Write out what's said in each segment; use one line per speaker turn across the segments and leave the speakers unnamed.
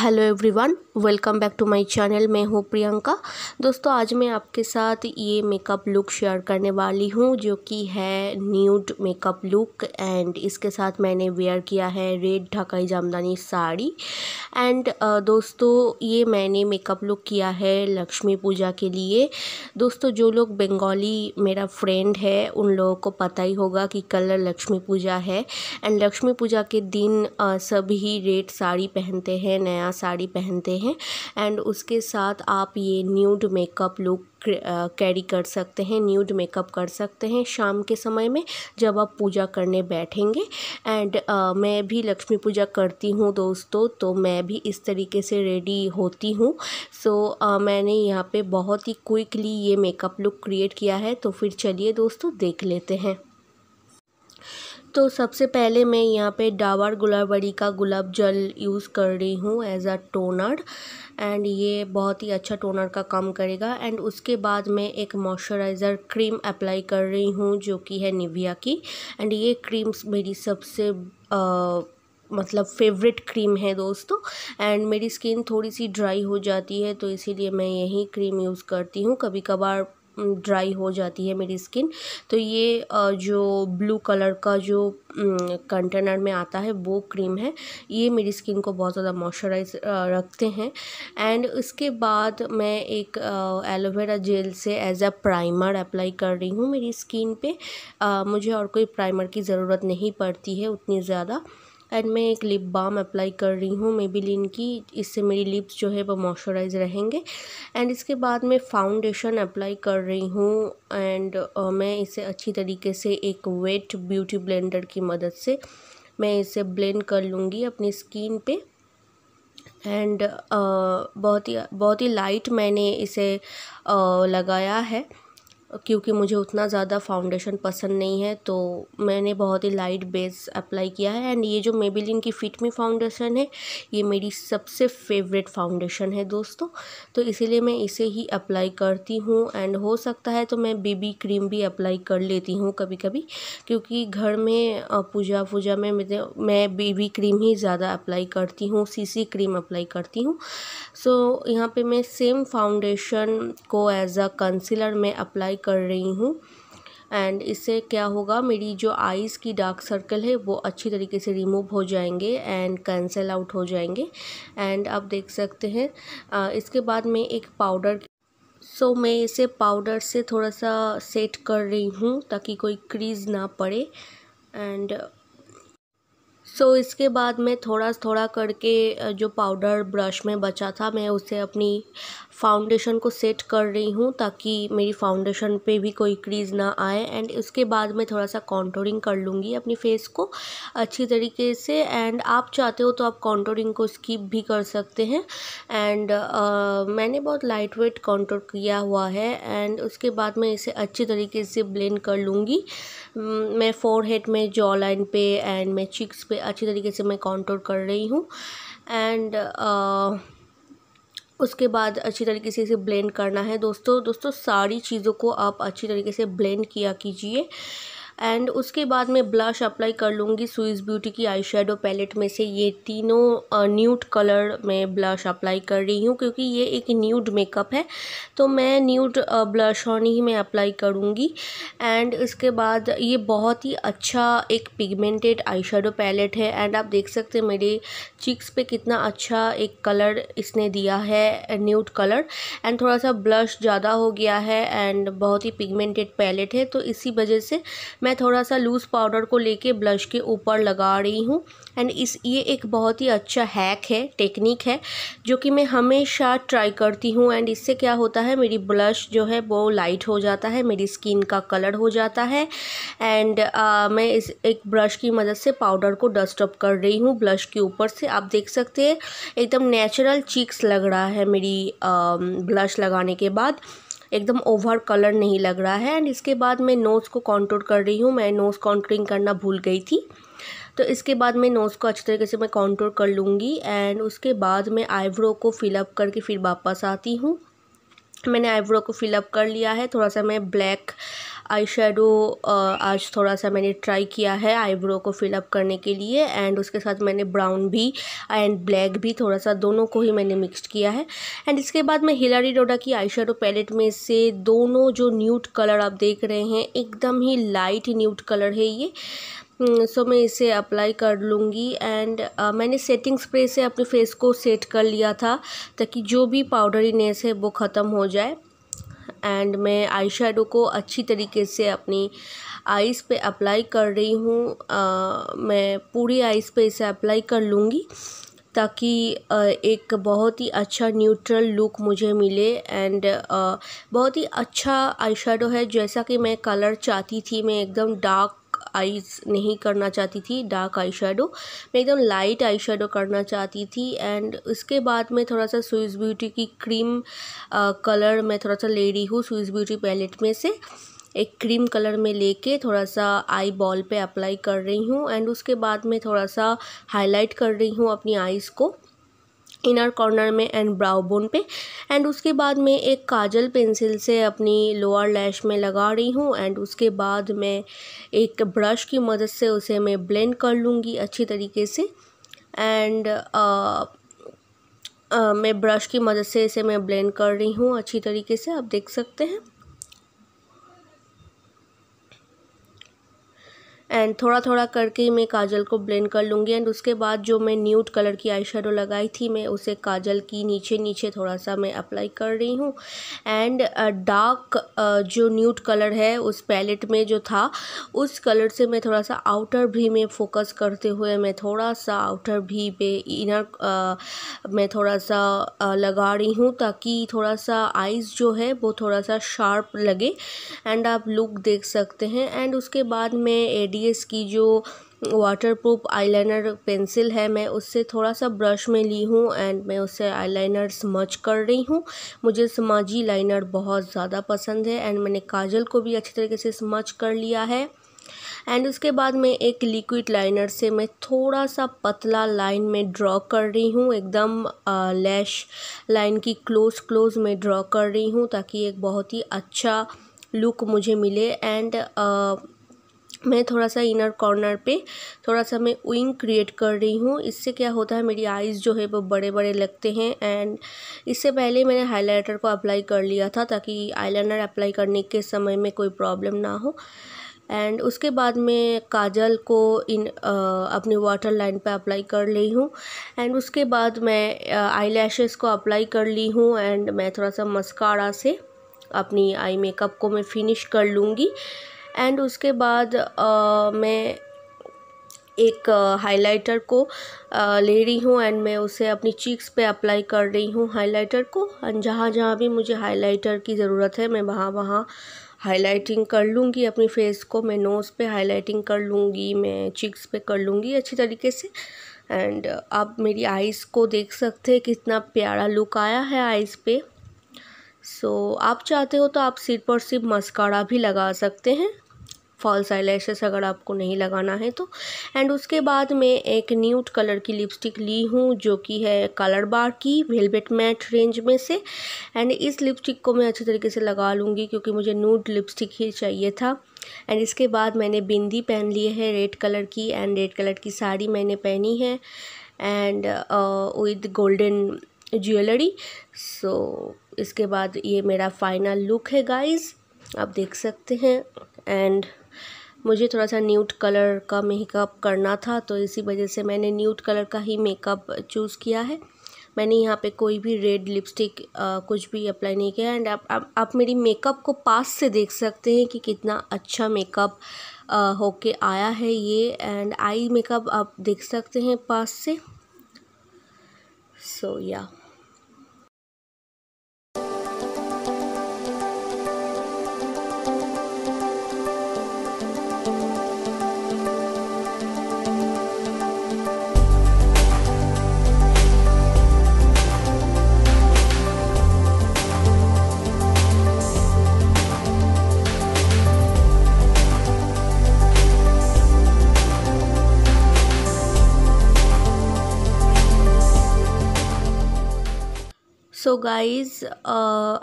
Hello everyone welcome back to my channel मैं हूँ प्रियंका दोस्तों आज मैं आपके साथ ये मेकअप लुक शेयर करने वाली हूँ जो कि है न्यूड मेकअप लुक एंड इसके साथ मैंने वेयर किया है रेड ढकाई जामदानी साड़ी एंड दोस्तों ये मैंने मेकअप लुक किया है लक्ष्मी पूजा के लिए दोस्तों जो लोग बंगाली मेरा फ्रेंड है उन लोगों को पता ही होगा कि कलर लक्ष्मी पूजा है एंड लक्ष्मी पूजा के दिन सभी रेड साड़ी पहनते हैं नया नया साड़ी पहनते हैं एंड उसके साथ आप ये न्यूड मेकअप लुक कैरी कर सकते हैं न्यूड मेकअप कर सकते हैं शाम के समय में जब आप पूजा करने बैठेंगे एंड uh, मैं भी लक्ष्मी पूजा करती हूँ दोस्तों तो मैं भी इस तरीके से रेडी होती हूँ सो so, uh, मैंने यहाँ पे बहुत ही क्विकली ये मेकअप लुक क्रिएट किया है तो फिर चलिए दोस्तों देख लेते हैं तो सबसे पहले मैं यहाँ पे डाबर गुलाबड़ी का गुलाब जल यूज़ कर रही हूँ एज अ टोनर एंड ये बहुत ही अच्छा टोनर का काम करेगा एंड उसके बाद मैं एक मॉइस्चराइज़र क्रीम अप्लाई कर रही हूँ जो कि है निविया की एंड ये क्रीम्स मेरी सबसे आ, मतलब फेवरेट क्रीम है दोस्तों एंड मेरी स्किन थोड़ी सी ड्राई हो जाती है तो इसीलिए मैं यही क्रीम यूज़ करती हूँ कभी कभार ड्राई हो जाती है मेरी स्किन तो ये जो ब्लू कलर का जो कंटेनर में आता है वो क्रीम है ये मेरी स्किन को बहुत ज़्यादा मॉइस्चराइज रखते हैं एंड इसके बाद मैं एक एलोवेरा जेल से एज अ प्राइमर अप्लाई कर रही हूँ मेरी स्किन पे मुझे और कोई प्राइमर की ज़रूरत नहीं पड़ती है उतनी ज़्यादा एंड मैं एक लिप बाम अप्लाई कर रही हूँ लिन की इससे मेरी लिप्स जो है वो मॉइस्चराइज रहेंगे एंड इसके बाद मैं फाउंडेशन अप्लाई कर रही हूँ एंड uh, मैं इसे अच्छी तरीके से एक वेट ब्यूटी ब्लेंडर की मदद से मैं इसे ब्लेंड कर लूँगी अपनी स्किन पे एंड uh, बहुत ही बहुत ही लाइट मैंने इसे uh, लगाया है क्योंकि मुझे उतना ज़्यादा फाउंडेशन पसंद नहीं है तो मैंने बहुत ही लाइट बेस अप्लाई किया है एंड ये जो मेबिलिन की फिट मी फाउंडेशन है ये मेरी सबसे फेवरेट फाउंडेशन है दोस्तों तो इसीलिए मैं इसे ही अप्लाई करती हूँ एंड हो सकता है तो मैं बेबी क्रीम भी अप्लाई कर लेती हूँ कभी कभी क्योंकि घर में पूजा पूजा में मैं बेबी क्रीम ही ज़्यादा अप्लाई करती हूँ सी क्रीम अप्लाई करती हूँ सो so, यहाँ पर मैं सेम फाउंडेशन को एज अ कंसिलर में अप्लाई कर रही हूँ एंड इससे क्या होगा मेरी जो आइज़ की डार्क सर्कल है वो अच्छी तरीके से रिमूव हो जाएंगे एंड कैंसल आउट हो जाएंगे एंड आप देख सकते हैं आ, इसके बाद मैं एक पाउडर सो so, मैं इसे पाउडर से थोड़ा सा सेट कर रही हूँ ताकि कोई क्रीज ना पड़े एंड सो so, इसके बाद मैं थोड़ा थोड़ा करके जो पाउडर ब्रश में बचा था मैं उसे अपनी फाउंडेशन को सेट कर रही हूँ ताकि मेरी फाउंडेशन पे भी कोई क्रीज ना आए एंड उसके बाद मैं थोड़ा सा कॉन्टोरिंग कर लूँगी अपनी फेस को अच्छी तरीके से एंड आप चाहते हो तो आप कॉन्टोरिंग को स्किप भी कर सकते हैं एंड uh, मैंने बहुत लाइट वेट कॉन्टोर किया हुआ है एंड उसके बाद मैं इसे अच्छी तरीके से ब्लेंड कर लूँगी मैं फोर हेड में जॉ लाइन पे एंड मैं चिक्स पे अच्छी तरीके से मैं कॉन्टोर कर रही हूँ एंड uh, उसके बाद अच्छी तरीके से इसे ब्लेंड करना है दोस्तों दोस्तों सारी चीज़ों को आप अच्छी तरीके से ब्लेंड किया कीजिए एंड उसके बाद मैं ब्लश अप्लाई कर लूँगी स्विस ब्यूटी की आई शेडो पैलेट में से ये तीनों न्यूट कलर में ब्लश अप्लाई कर रही हूँ क्योंकि ये एक न्यूड मेकअप है तो मैं न्यूड ब्लश ऑन ही मैं अप्लाई करूँगी एंड इसके बाद ये बहुत ही अच्छा एक पिगमेंटेड आई शेडो पैलेट है एंड आप देख सकते हैं मेरे चिक्स पे कितना अच्छा एक कलर इसने दिया है न्यूट कलर एंड थोड़ा सा ब्लश ज़्यादा हो गया है एंड बहुत ही पिगमेंटेड पैलेट है तो इसी वजह से मैं मैं थोड़ा सा लूज़ पाउडर को लेके ब्लश के ऊपर लगा रही हूँ एंड इस ये एक बहुत ही अच्छा हैक है टेक्निक है जो कि मैं हमेशा ट्राई करती हूँ एंड इससे क्या होता है मेरी ब्लश जो है वो लाइट हो जाता है मेरी स्किन का कलर हो जाता है एंड uh, मैं इस एक ब्रश की मदद से पाउडर को डस्टअप कर रही हूँ ब्लश के ऊपर से आप देख सकते हैं एकदम नेचुरल चीक्स लग रहा है मेरी ब्लश uh, लगाने के बाद एकदम ओवर कलर नहीं लग रहा है एंड इसके बाद मैं नोज़ को कॉन्ट्रोल कर रही हूँ मैं नोज़ कॉन्ट्रिंग करना भूल गई थी तो इसके बाद मैं नोज़ को अच्छी तरीके से मैं कॉन्ट्रोल कर लूँगी एंड उसके बाद मैं आईब्रो को फिलअप करके फिर वापस आती हूँ मैंने आईब्रो को फिलअप कर लिया है थोड़ा सा मैं ब्लैक आई शेडो uh, आज थोड़ा सा मैंने ट्राई किया है आईब्रो को फिलअप करने के लिए एंड उसके साथ मैंने ब्राउन भी एंड ब्लैक भी थोड़ा सा दोनों को ही मैंने मिक्स किया है एंड इसके बाद मैं हिलारी डोडा की आई शेडो पैलेट में से दोनों जो न्यूट कलर आप देख रहे हैं एकदम ही लाइट न्यूट कलर है ये सो hmm, so, मैं इसे अप्लाई कर लूँगी एंड uh, मैंने सेटिंग स्प्रे से अपने फेस को सेट कर लिया था ताकि जो भी पाउडरीनेस है वो ख़त्म हो जाए एंड मैं आई शेडो को अच्छी तरीके से अपनी आईज़ पे अप्लाई कर रही हूँ मैं पूरी आईज़ पे इसे अप्लाई कर लूँगी ताकि एक बहुत ही अच्छा न्यूट्रल लुक मुझे मिले एंड बहुत ही अच्छा आई है जैसा कि मैं कलर चाहती थी मैं एकदम डार्क आईज नहीं करना चाहती थी डार्क आई शेडो मैं एकदम लाइट आई शेडो करना चाहती थी एंड उसके बाद में थोड़ा सा स्विस ब्यूटी की क्रीम कलर मैं थोड़ा सा ले रही हूँ स्विस ब्यूटी पैलेट में से एक क्रीम कलर में लेके थोड़ा सा आई बॉल पे अप्लाई कर रही हूँ एंड उसके बाद में थोड़ा सा हाईलाइट कर रही हूँ अपनी आईज़ को इनर कॉर्नर में एंड ब्राउ बोन पे एंड उसके बाद मैं एक काजल पेंसिल से अपनी लोअर लैश में लगा रही हूँ एंड उसके बाद मैं एक ब्रश की मदद से उसे मैं ब्लेंड कर लूँगी अच्छी तरीके से एंड मैं ब्रश की मदद से इसे मैं ब्लेंड कर रही हूँ अच्छी तरीके से आप देख सकते हैं एंड थोड़ा थोड़ा करके मैं काजल को ब्लेंड कर लूँगी एंड उसके बाद जो मैं न्यूट कलर की आई लगाई थी मैं उसे काजल की नीचे नीचे थोड़ा सा मैं अप्लाई कर रही हूँ एंड डार्क uh, uh, जो न्यूट कलर है उस पैलेट में जो था उस कलर से मैं थोड़ा सा आउटर भी में फोकस करते हुए मैं थोड़ा सा आउटर भी पे इनर आ, uh, मैं थोड़ा सा आ, लगा रही हूँ ताकि थोड़ा सा आइज़ जो है वो थोड़ा सा शार्प लगे एंड आप लुक देख सकते हैं एंड उसके बाद मैं एडी रही है इसकी जो वाटरप्रूफ आईलाइनर पेंसिल है मैं उससे थोड़ा सा ब्रश में ली हूँ एंड मैं उससे आईलाइनर स्मच कर रही हूँ मुझे स्माजी लाइनर बहुत ज़्यादा पसंद है एंड मैंने काजल को भी अच्छी तरीके से स्मच कर लिया है एंड उसके बाद मैं एक लिक्विड लाइनर से मैं थोड़ा सा पतला लाइन में ड्रॉ कर रही हूँ एकदम लैश लाइन की क्लोज क्लोज में ड्रॉ कर रही हूँ ताकि एक बहुत ही अच्छा लुक मुझे मिले एंड मैं थोड़ा सा इनर कॉर्नर पे थोड़ा सा मैं विंग क्रिएट कर रही हूँ इससे क्या होता है मेरी आइज़ जो है वो बड़े बड़े लगते हैं एंड इससे पहले मैंने हाइलाइटर को अप्लाई कर लिया था ताकि आईलाइनर अप्लाई करने के समय में कोई प्रॉब्लम ना हो एंड उसके बाद मैं काजल को इन आ, अपने वाटर लाइन पे अप्लाई कर ली हूँ एंड उसके बाद मैं आई लैशेज़ को अप्लाई कर ली हूँ एंड मैं थोड़ा सा मस्कारा से अपनी आई मेकअप को मैं फिनिश कर लूँगी एंड उसके बाद मैं एक हाइलाइटर को ले रही हूँ एंड मैं उसे अपनी चीक्स पे अप्लाई कर रही हूँ हाइलाइटर को एंड जहाँ जहाँ भी मुझे हाइलाइटर की ज़रूरत है मैं वहाँ वहाँ हाइलाइटिंग कर लूँगी अपनी फेस को मैं नोज़ पे हाइलाइटिंग कर लूँगी मैं चिक्स पे कर लूँगी अच्छी तरीके से एंड आप मेरी आइज़ को देख सकते हैं कितना प्यारा लुक आया है आइज़ पर सो so, आप चाहते हो तो आप सिर्फ और सिर्फ मस्कारा भी लगा सकते हैं फॉल्स आई अगर आपको नहीं लगाना है तो एंड उसके बाद मैं एक न्यूट कलर की लिपस्टिक ली हूँ जो कि है कलर बार की वेलबेट मैट रेंज में से एंड इस लिपस्टिक को मैं अच्छे तरीके से लगा लूँगी क्योंकि मुझे न्यूट लिपस्टिक ही चाहिए था एंड इसके बाद मैंने बिंदी पहन ली है रेड कलर की एंड रेड कलर की साड़ी मैंने पहनी है and with golden jewellery so इसके बाद ये मेरा फाइनल लुक है गाइस आप देख सकते हैं एंड मुझे थोड़ा सा न्यूट कलर का मेकअप करना था तो इसी वजह से मैंने न्यूट कलर का ही मेकअप चूज़ किया है मैंने यहाँ पे कोई भी रेड लिपस्टिक आ, कुछ भी अप्लाई नहीं किया एंड आप आप, आप मेरी मेकअप को पास से देख सकते हैं कि कितना अच्छा मेकअप होके आया है ये एंड आई मेकअप आप देख सकते हैं पास से सो so, या yeah. सो तो गाइज़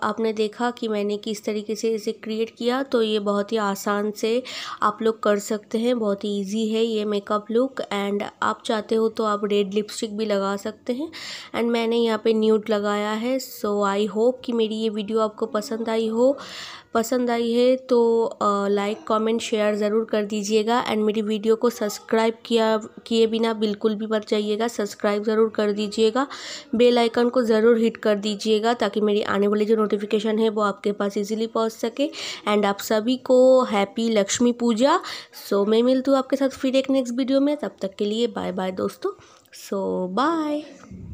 आपने देखा कि मैंने किस तरीके से इसे क्रिएट किया तो ये बहुत ही आसान से आप लोग कर सकते हैं बहुत ही ईजी है ये मेकअप लुक एंड आप चाहते हो तो आप रेड लिपस्टिक भी लगा सकते हैं एंड मैंने यहाँ पे न्यूट लगाया है सो आई होप कि मेरी ये वीडियो आपको पसंद आई हो पसंद आई है तो लाइक कमेंट शेयर ज़रूर कर दीजिएगा एंड मेरी वीडियो को सब्सक्राइब किया किए बिना बिल्कुल भी मत जाइएगा सब्सक्राइब ज़रूर कर दीजिएगा बेल आइकन को ज़रूर हिट कर दीजिएगा ताकि मेरी आने वाली जो नोटिफिकेशन है वो आपके पास इजीली पहुंच सके एंड आप सभी को हैप्पी लक्ष्मी पूजा सो मैं मिलती हूँ आपके साथ फिर एक नेक्स्ट वीडियो में तब तक के लिए बाय बाय दोस्तों सो बाय